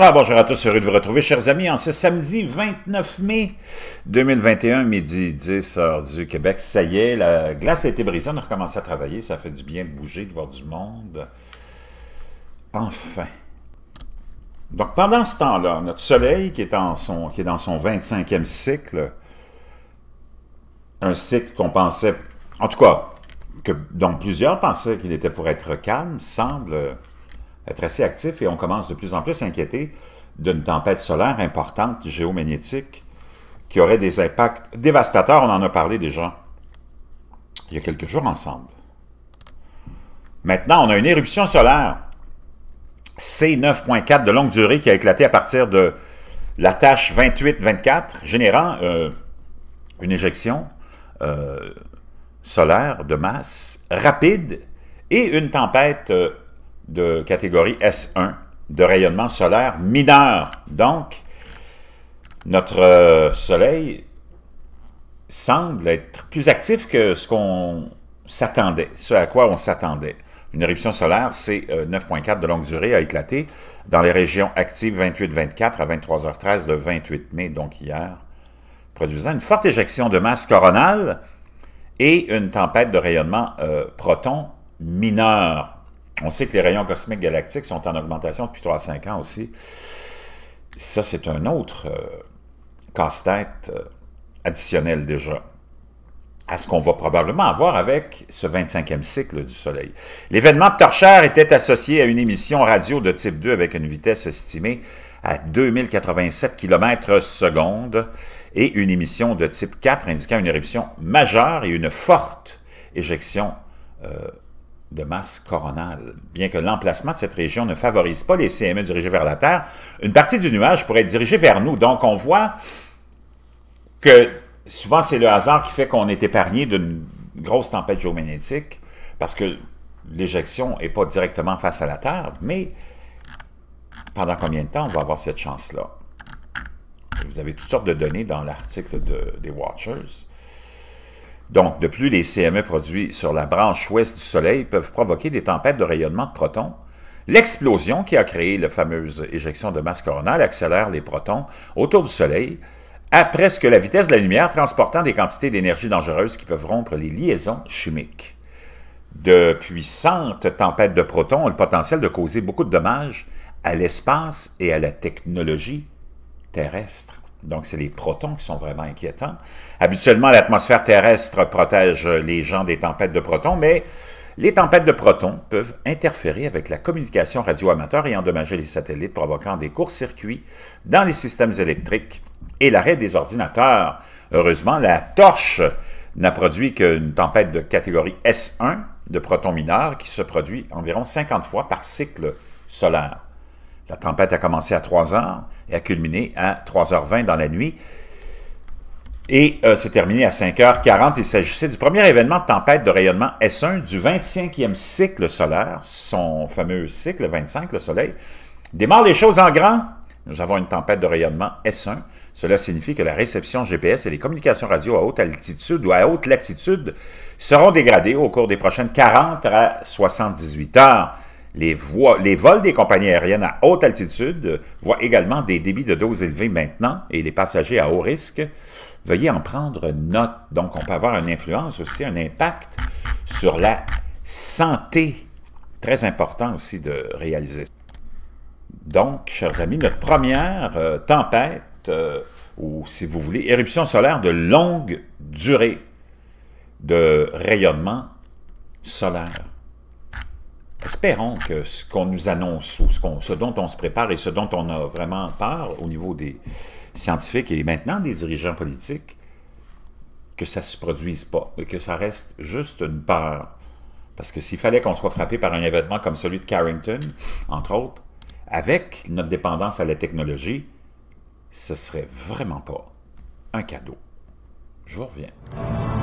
Alors bonjour à tous, heureux de vous retrouver, chers amis, en ce samedi 29 mai 2021, midi 10, heures du Québec. Ça y est, la glace a été brisée, on a recommencé à travailler, ça fait du bien de bouger, de voir du monde. Enfin. Donc pendant ce temps-là, notre soleil qui est, en son, qui est dans son 25e cycle, un cycle qu'on pensait, en tout cas, que, dont plusieurs pensaient qu'il était pour être calme, semble être assez actif et on commence de plus en plus à s'inquiéter d'une tempête solaire importante, géomagnétique, qui aurait des impacts dévastateurs. On en a parlé déjà il y a quelques jours ensemble. Maintenant, on a une éruption solaire C9.4 de longue durée qui a éclaté à partir de la tâche 28-24, générant euh, une éjection euh, solaire de masse rapide et une tempête euh, de catégorie S1 de rayonnement solaire mineur. Donc, notre euh, soleil semble être plus actif que ce qu'on s'attendait, ce à quoi on s'attendait. Une éruption solaire, c'est 9.4 euh, de longue durée, a éclaté dans les régions actives 28-24 à 23h13 le 28 mai, donc hier, produisant une forte éjection de masse coronale et une tempête de rayonnement euh, proton mineur. On sait que les rayons cosmiques galactiques sont en augmentation depuis 3 5 ans aussi. Ça, c'est un autre euh, casse-tête euh, additionnel déjà à ce qu'on va probablement avoir avec ce 25e cycle du Soleil. L'événement de Torchère était associé à une émission radio de type 2 avec une vitesse estimée à 2087 km s et une émission de type 4 indiquant une éruption majeure et une forte éjection euh, de masse coronale. Bien que l'emplacement de cette région ne favorise pas les CME dirigés vers la Terre, une partie du nuage pourrait être dirigée vers nous. Donc, on voit que souvent, c'est le hasard qui fait qu'on est épargné d'une grosse tempête géomagnétique, parce que l'éjection n'est pas directement face à la Terre, mais pendant combien de temps on va avoir cette chance-là? Vous avez toutes sortes de données dans l'article des Watchers. Donc, de plus, les CME produits sur la branche ouest du Soleil peuvent provoquer des tempêtes de rayonnement de protons. L'explosion qui a créé la fameuse éjection de masse coronale accélère les protons autour du Soleil à presque la vitesse de la lumière, transportant des quantités d'énergie dangereuses qui peuvent rompre les liaisons chimiques. De puissantes tempêtes de protons ont le potentiel de causer beaucoup de dommages à l'espace et à la technologie terrestre. Donc, c'est les protons qui sont vraiment inquiétants. Habituellement, l'atmosphère terrestre protège les gens des tempêtes de protons, mais les tempêtes de protons peuvent interférer avec la communication radioamateur et endommager les satellites, provoquant des courts-circuits dans les systèmes électriques et l'arrêt des ordinateurs. Heureusement, la torche n'a produit qu'une tempête de catégorie S1 de protons mineurs qui se produit environ 50 fois par cycle solaire. La tempête a commencé à 3 heures et a culminé à 3h20 dans la nuit. Et euh, s'est c'est terminé à 5h40. Il s'agissait du premier événement de tempête de rayonnement S1 du 25e cycle solaire, son fameux cycle 25, le Soleil. Démarre les choses en grand. Nous avons une tempête de rayonnement S1. Cela signifie que la réception GPS et les communications radio à haute altitude ou à haute latitude seront dégradées au cours des prochaines 40 à 78 heures. Les, vols des compagnies aériennes à haute altitude voient également des débits de doses élevés maintenant et les passagers à haut risque, veuillez en prendre note. Donc, on peut avoir une influence aussi, un impact sur la santé. Très important aussi de réaliser ça. Donc, chers amis, notre première euh, tempête, euh, ou si vous voulez, éruption solaire de longue durée de rayonnement solaire espérons que ce qu'on nous annonce ou ce, dont on se prépare et ce dont on a vraiment peur au niveau des scientifiques et maintenant des dirigeants politiques, que ça ne se produise pas, que ça reste juste une peur. Parce que s'il fallait qu'on soit frappé par un événement comme celui de Carrington, entre autres, avec notre dépendance à la technologie, ce serait vraiment pas un cadeau. Je vous reviens.